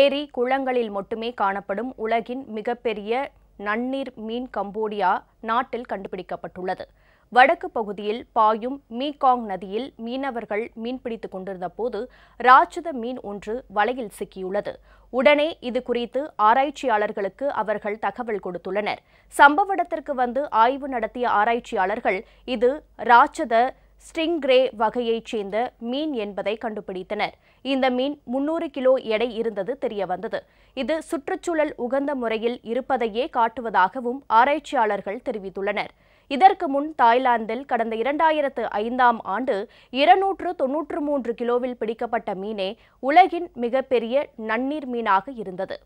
ஏரி குளங்களில் மட்டுமே காணப்படும் உலகின் மிகப்பெரிய நன்னீர் மீன் கம்போடியா நாட்டில் கண்டுபிடிக்கப்பட்டுள்ளது வடக்கு பகுதியில் பாயும் மீகாங் நதியில் மீனவர்கள் மீன்பிடித்துக் கொண்டிருந்த போது ராட்சத மீன் ஒன்று வலையில் சிக்கியுள்ளது உடனே இது குறித்து ஆராய்ச்சியாளர்களுக்கு அவர்கள் தகவல் கொடுத்துள்ளனர் சம்பவ இடத்திற்கு வந்து ஆய்வு நடத்திய ஆராய்ச்சியாளர்கள் இது ராட்சத ஸ்டிங்ரே வகையைச் சேர்ந்த மீன் என்பதை கண்டுபிடித்தனர் இந்த மீன் முன்னூறு கிலோ எடை இருந்தது தெரியவந்தது இது சுற்றுச்சூழல் உகந்த முறையில் இருப்பதையே காட்டுவதாகவும் ஆராய்ச்சியாளர்கள் தெரிவித்துள்ளனர் இதற்கு முன் தாய்லாந்தில் கடந்த இரண்டாயிரத்து ஐந்தாம் ஆண்டு இருநூற்று தொன்னூற்று மூன்று கிலோவில் பிடிக்கப்பட்ட மீனே உலகின் மிகப்பெரிய நன்னீர் மீனாக இருந்தது